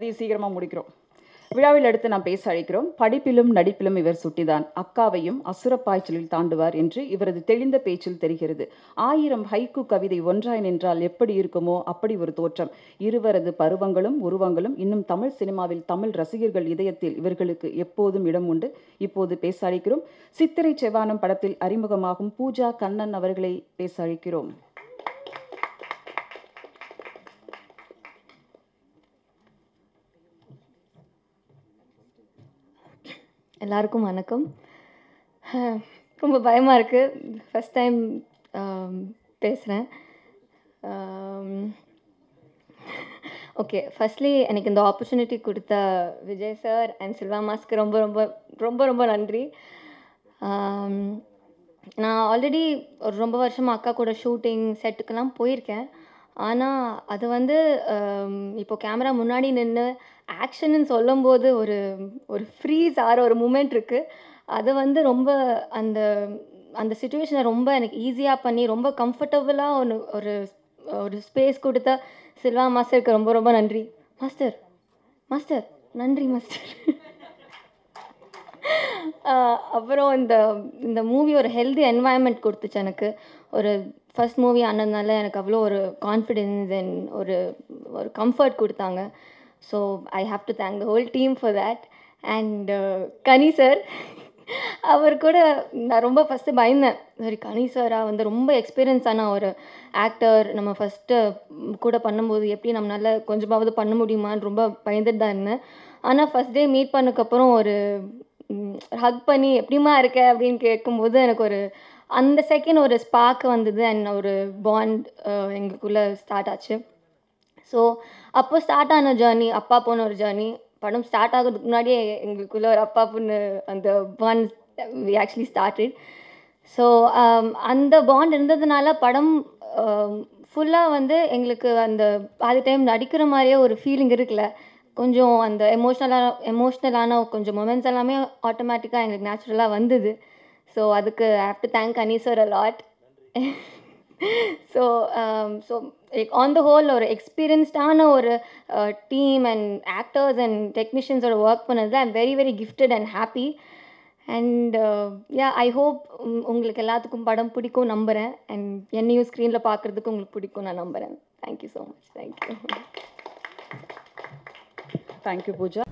இதையும் சீக்கிரமாக முடிக்கிறோம் விழாவில் அடுத்து நாம் பேச அழைக்கிறோம் படிப்பிலும் நடிப்பிலும் இவர் சுட்டிதான் அக்காவையும் அசுர பாய்ச்சலில் தாண்டுவார் என்று இவரது தெளிந்த பேச்சில் தெரிகிறது ஆயிரம் ஹைக்கு கவிதை ஒன்றாய் நின்றால் எப்படி இருக்குமோ அப்படி ஒரு தோற்றம் இருவரது பருவங்களும் உருவங்களும் இன்னும் தமிழ் சினிமாவில் தமிழ் ரசிகர்கள் இதயத்தில் இவர்களுக்கு எப்போதும் இடம் உண்டு இப்போது பேச அழைக்கிறோம் சித்திரை செவானம் படத்தில் அறிமுகமாகும் பூஜா கண்ணன் அவர்களை பேச அழைக்கிறோம் எல்லாருக்கும் வணக்கம் ரொம்ப பயமாக இருக்குது ஃபஸ்ட் டைம் பேசுகிறேன் ஓகே ஃபஸ்ட்லி எனக்கு இந்த ஆப்பர்ச்சுனிட்டி கொடுத்த விஜய் சார் அண்ட் சில்வா மாஸ்க்கு ரொம்ப ரொம்ப ரொம்ப ரொம்ப நன்றி நான் ஆல்ரெடி ஒரு ரொம்ப வருஷமாக அக்கா கூட ஷூட்டிங் செட்டுக்கெல்லாம் போயிருக்கேன் ஆனால் அது வந்து இப்போ கேமரா முன்னாடி நின்று ஆக்ஷன்னு சொல்லும்போது ஒரு ஒரு ஃப்ரீஸ் ஆகிற ஒரு மூமெண்ட் இருக்குது அது வந்து ரொம்ப அந்த அந்த சுச்சுவேஷனை ரொம்ப எனக்கு ஈஸியாக பண்ணி ரொம்ப கம்ஃபர்டபுளாக ஒன்று ஒரு ஒரு ஸ்பேஸ் கொடுத்த சில்வா மாஸ்டருக்கு ரொம்ப ரொம்ப நன்றி மாஸ்டர் மாஸ்டர் நன்றி மாஸ்டர் அப்புறம் இந்த இந்த மூவி ஒரு ஹெல்தி என்வாயன்மெண்ட் கொடுத்துச்சு எனக்கு ஒரு ஃபஸ்ட் மூவி ஆனதுனால எனக்கு அவ்வளோ ஒரு கான்ஃபிடென்ஸ் அண்ட் ஒரு ஒரு கம்ஃபர்ட் கொடுத்தாங்க so I have to thank the whole team for that and Kani sir அவர் கூட நான் ரொம்ப ஃபஸ்ட்டு பயந்தேன் சரி கனி சாரா வந்து ரொம்ப எக்ஸ்பீரியன்ஸான ஒரு ஆக்டர் நம்ம ஃபஸ்ட்டு கூட பண்ணும்போது எப்படி நம்மளால் கொஞ்சமாவது பண்ண முடியுமான்னு ரொம்ப பயந்துட்டு தான் இருந்தேன் ஆனால் ஃபஸ்ட் டே மீட் பண்ணக்கப்புறம் ஒரு ஹக் பண்ணி எப்படிமா இருக்க அப்படின்னு கேட்கும்போது எனக்கு ஒரு அந்த செகண்ட் ஒரு ஸ்பார்க் வந்தது அண்ட் ஒரு பாண்ட் எங்களுக்குள்ளே ஸ்டார்ட் ஆச்சு ஸோ அப்போ ஸ்டார்ட் ஆன ஜேர்னி அப்பா போன ஒரு ஜேர்னி படம் ஸ்டார்ட் ஆகிறதுக்கு முன்னாடியே எங்களுக்குள்ளே ஒரு அப்பா பொண்ணு அந்த bond we actually started so அந்த பாண்ட் இருந்ததுனால படம் ஃபுல்லாக வந்து எங்களுக்கு அந்த பாதி டைம் நடிக்கிற மாதிரியே ஒரு ஃபீலிங் இருக்குல்ல கொஞ்சம் அந்த எமோஷ்னலாக எமோஷ்னலான கொஞ்சம் மொமெண்ட்ஸ் எல்லாமே ஆட்டோமேட்டிக்காக எங்களுக்கு நேச்சுரலாக வந்தது ஸோ அதுக்கு I to thank Ani sir a lot so so on the whole ஒரு எக்ஸ்பீரியன்ஸ்டான ஒரு டீம் அண்ட் ஆக்டர்ஸ் அண்ட் டெக்னீஷியன்ஸோட ஒர்க் பண்ணதில் I'm very very gifted and happy and yeah I hope உங்களுக்கு எல்லாத்துக்கும் படம் பிடிக்கும் நம்புகிறேன் அண்ட் என்னையும் ஸ்க்ரீனில் பார்க்குறதுக்கு உங்களுக்கு பிடிக்கும் நான் நம்புகிறேன் thank you so much thank you Thank you, Pooja.